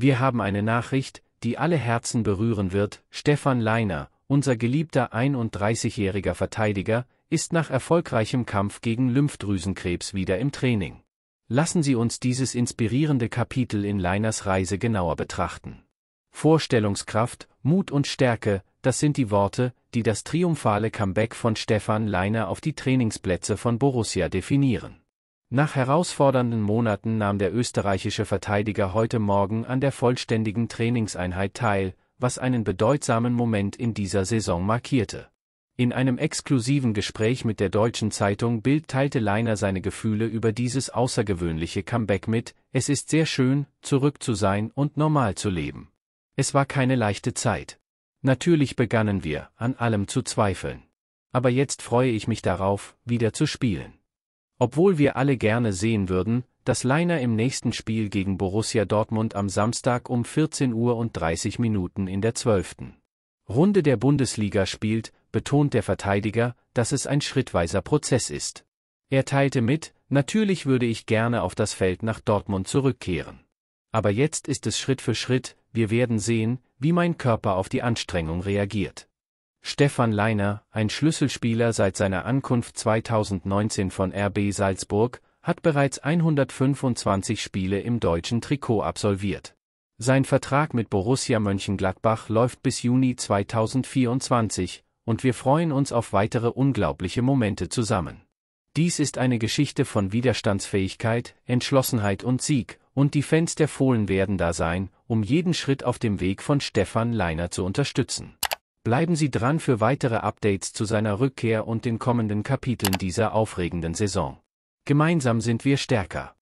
Wir haben eine Nachricht, die alle Herzen berühren wird. Stefan Leiner, unser geliebter 31-jähriger Verteidiger, ist nach erfolgreichem Kampf gegen Lymphdrüsenkrebs wieder im Training. Lassen Sie uns dieses inspirierende Kapitel in Leiners Reise genauer betrachten. Vorstellungskraft, Mut und Stärke, das sind die Worte, die das triumphale Comeback von Stefan Leiner auf die Trainingsplätze von Borussia definieren. Nach herausfordernden Monaten nahm der österreichische Verteidiger heute Morgen an der vollständigen Trainingseinheit teil, was einen bedeutsamen Moment in dieser Saison markierte. In einem exklusiven Gespräch mit der deutschen Zeitung Bild teilte Leiner seine Gefühle über dieses außergewöhnliche Comeback mit, es ist sehr schön, zurück zu sein und normal zu leben. Es war keine leichte Zeit. Natürlich begannen wir, an allem zu zweifeln. Aber jetzt freue ich mich darauf, wieder zu spielen. Obwohl wir alle gerne sehen würden, dass Leiner im nächsten Spiel gegen Borussia Dortmund am Samstag um 14 Uhr und 30 Minuten in der 12. Runde der Bundesliga spielt, betont der Verteidiger, dass es ein schrittweiser Prozess ist. Er teilte mit, natürlich würde ich gerne auf das Feld nach Dortmund zurückkehren. Aber jetzt ist es Schritt für Schritt, wir werden sehen, wie mein Körper auf die Anstrengung reagiert. Stefan Leiner, ein Schlüsselspieler seit seiner Ankunft 2019 von RB Salzburg, hat bereits 125 Spiele im deutschen Trikot absolviert. Sein Vertrag mit Borussia Mönchengladbach läuft bis Juni 2024 und wir freuen uns auf weitere unglaubliche Momente zusammen. Dies ist eine Geschichte von Widerstandsfähigkeit, Entschlossenheit und Sieg, und die Fans der Fohlen werden da sein, um jeden Schritt auf dem Weg von Stefan Leiner zu unterstützen. Bleiben Sie dran für weitere Updates zu seiner Rückkehr und den kommenden Kapiteln dieser aufregenden Saison. Gemeinsam sind wir stärker.